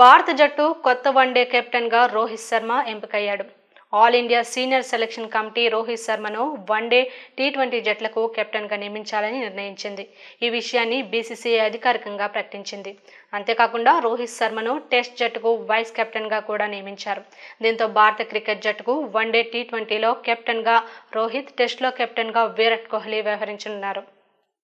భారత జట్టు కొత్త వన్డే కెప్టెన్గా రోహిత్ శర్మ ఎంపికయ్యాడు all India senior selection committee Rohit శర్మను వన్డే టీ ట్వంటీ జట్లకు కెప్టెన్గా నియమించాలని నిర్ణయించింది ఈ విషయాన్ని బీసీసీఐ అధికారికంగా ప్రకటించింది అంతేకాకుండా రోహిత్ శర్మను టెస్ట్ జట్టుకు వైస్ కెప్టెన్గా కూడా నియమించారు దీంతో భారత క్రికెట్ జట్టుకు వన్డే టీ ట్వంటీలో కెప్టెన్గా రోహిత్ టెస్ట్లో కెప్టెన్గా విరాట్ కోహ్లీ వ్యవహరించనున్నారు